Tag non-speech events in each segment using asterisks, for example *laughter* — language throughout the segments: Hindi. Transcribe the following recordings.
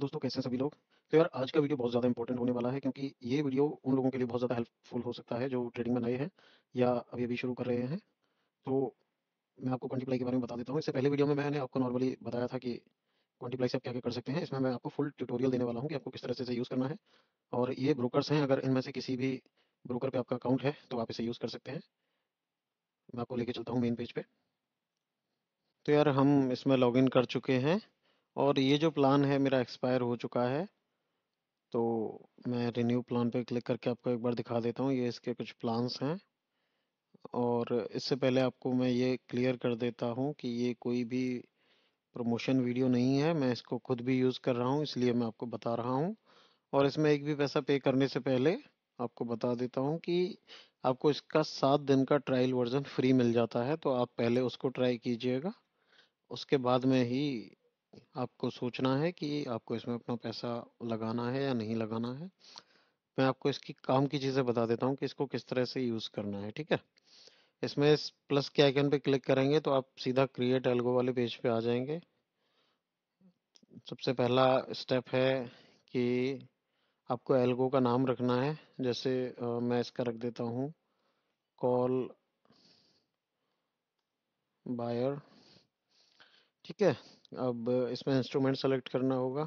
नमस्कार दोस्तों कैसे सभी लोग तो यार आज का वीडियो बहुत ज़्यादा इंपॉर्टेंट होने वाला है क्योंकि ये वीडियो उन लोगों के लिए बहुत ज़्यादा हेल्पफुल हो सकता है जो ट्रेडिंग में नए हैं या अभी अभी शुरू कर रहे हैं तो मैं आपको क्वान्टीप्लाई के बारे में बता देता हूँ इससे पहले वीडियो में मैंने आपको नॉर्मली बताया था कि क्वान्टीप्लाई से आप क्या क्या कर सकते हैं इसमें मैं आपको फुल ट्यूटोरियल देने वाला हूँ कि आपको किस तरह से यूज़ करना है और ये ब्रोकर्स हैं अगर इनमें से किसी भी ब्रोकर पर आपका अकाउंट है तो आप इसे यूज़ कर सकते हैं मैं आपको लेके चलता हूँ मेन पेज पर पे। तो यार हम इसमें लॉग कर चुके हैं और ये जो प्लान है मेरा एक्सपायर हो चुका है तो मैं रिन्यू प्लान पे क्लिक करके आपको एक बार दिखा देता हूँ ये इसके कुछ प्लान्स हैं और इससे पहले आपको मैं ये क्लियर कर देता हूँ कि ये कोई भी प्रमोशन वीडियो नहीं है मैं इसको खुद भी यूज़ कर रहा हूँ इसलिए मैं आपको बता रहा हूँ और इसमें एक भी पैसा पे करने से पहले आपको बता देता हूँ कि आपको इसका सात दिन का ट्रायल वर्जन फ्री मिल जाता है तो आप पहले उसको ट्राई कीजिएगा उसके बाद में ही आपको सोचना है कि आपको इसमें अपना पैसा लगाना है या नहीं लगाना है मैं आपको इसकी काम की चीज़ें बता देता हूँ कि इसको किस तरह से यूज़ करना है ठीक है इसमें इस प्लस के आइकन पे क्लिक करेंगे तो आप सीधा क्रिएट एल्गो वाले पेज पे आ जाएंगे सबसे पहला स्टेप है कि आपको एल्गो का नाम रखना है जैसे मैं इसका रख देता हूँ कॉल बायर ठीक है अब इसमें इंस्ट्रूमेंट सेलेक्ट करना होगा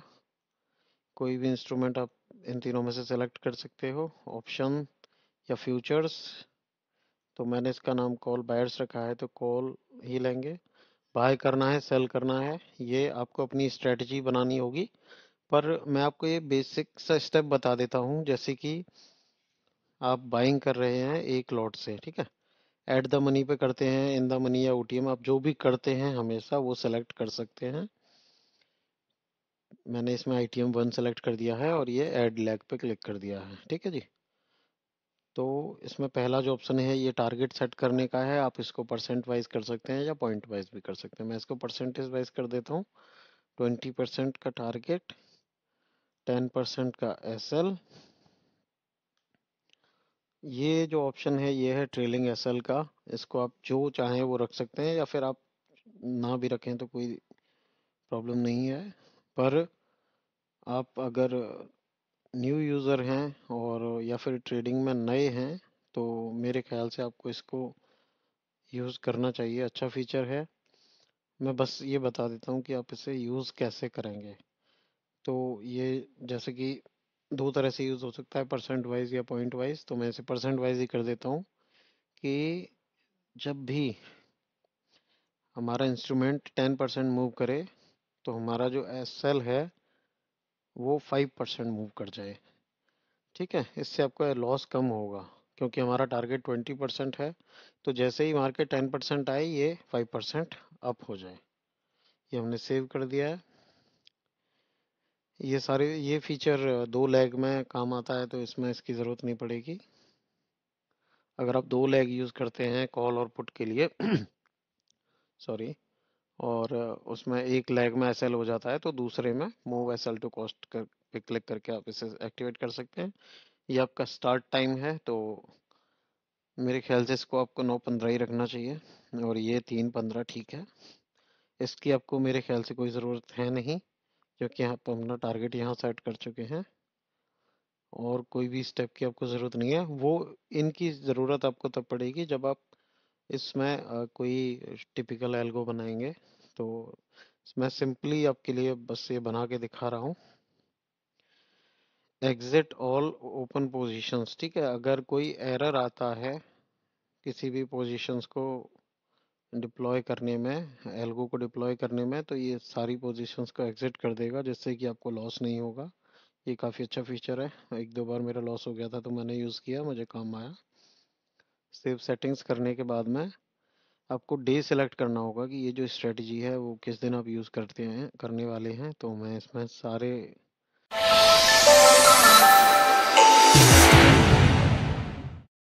कोई भी इंस्ट्रूमेंट आप इन तीनों में से सेलेक्ट कर सकते हो ऑप्शन या फ्यूचर्स तो मैंने इसका नाम कॉल बायर्स रखा है तो कॉल ही लेंगे बाय करना है सेल करना है ये आपको अपनी स्ट्रेटजी बनानी होगी पर मैं आपको ये बेसिक सा स्टेप बता देता हूँ जैसे कि आप बाइंग कर रहे हैं एक लॉट से ठीक है एट द मनी पे करते हैं इन द मनी या ओटीएम आप जो भी करते हैं हमेशा वो सेलेक्ट कर सकते हैं मैंने इसमें I T M one select कर दिया है और ये एड लैग पे क्लिक कर दिया है ठीक है जी तो इसमें पहला जो ऑप्शन है ये टारगेट सेट करने का है आप इसको परसेंट वाइज कर सकते हैं या पॉइंट वाइज भी कर सकते हैं मैं इसको परसेंटेज वाइज कर देता हूँ ट्वेंटी परसेंट का टारगेट टेन परसेंट का एस एल ये जो ऑप्शन है ये है ट्रेलिंग एसएल का इसको आप जो चाहें वो रख सकते हैं या फिर आप ना भी रखें तो कोई प्रॉब्लम नहीं है पर आप अगर न्यू यूज़र हैं और या फिर ट्रेडिंग में नए हैं तो मेरे ख्याल से आपको इसको यूज़ करना चाहिए अच्छा फीचर है मैं बस ये बता देता हूँ कि आप इसे यूज़ कैसे करेंगे तो ये जैसे कि दो तरह से यूज़ हो सकता है परसेंट वाइज या पॉइंट वाइज तो मैं इसे परसेंट वाइज ही कर देता हूँ कि जब भी हमारा इंस्ट्रूमेंट टेन परसेंट मूव करे तो हमारा जो एस है वो फाइव परसेंट मूव कर जाए ठीक है इससे आपका लॉस कम होगा क्योंकि हमारा टारगेट ट्वेंटी परसेंट है तो जैसे ही मार्केट टेन परसेंट आए ये फाइव परसेंट अप हो जाए ये हमने सेव कर दिया है ये सारे ये फीचर दो लैग में काम आता है तो इसमें इसकी ज़रूरत नहीं पड़ेगी अगर आप दो लैग यूज़ करते हैं कॉल और पुट के लिए सॉरी *clears throat* और उसमें एक लैग में एस हो जाता है तो दूसरे में मूव एस टू कॉस्ट कर पे क्लिक करके आप इसे एक्टिवेट कर सकते हैं ये आपका स्टार्ट टाइम है तो मेरे ख्याल से इसको आपको नौ पंद्रह ही रखना चाहिए और ये तीन पंद्रह ठीक है इसकी आपको मेरे ख्याल से कोई ज़रूरत है नहीं क्योंकि यहाँ पर तो टारगेट यहाँ सेट कर चुके हैं और कोई भी स्टेप की आपको ज़रूरत नहीं है वो इनकी ज़रूरत आपको तब पड़ेगी जब आप इसमें कोई टिपिकल एल्गो बनाएंगे तो मैं सिंपली आपके लिए बस ये बना के दिखा रहा हूँ एग्जिट ऑल ओपन पोजिशन ठीक है अगर कोई एरर आता है किसी भी पोजिशंस को डिप्लॉय करने में एल्गो को डिप्लॉय करने में तो ये सारी पोजीशंस को एग्जिट कर देगा जिससे कि आपको लॉस नहीं होगा ये काफ़ी अच्छा फीचर है एक दो बार मेरा लॉस हो गया था तो मैंने यूज़ किया मुझे काम आया सेव सेटिंग्स करने के बाद में आपको डे सेलेक्ट करना होगा कि ये जो स्ट्रेटजी है वो किस दिन आप यूज़ करते हैं करने वाले हैं तो मैं इसमें सारे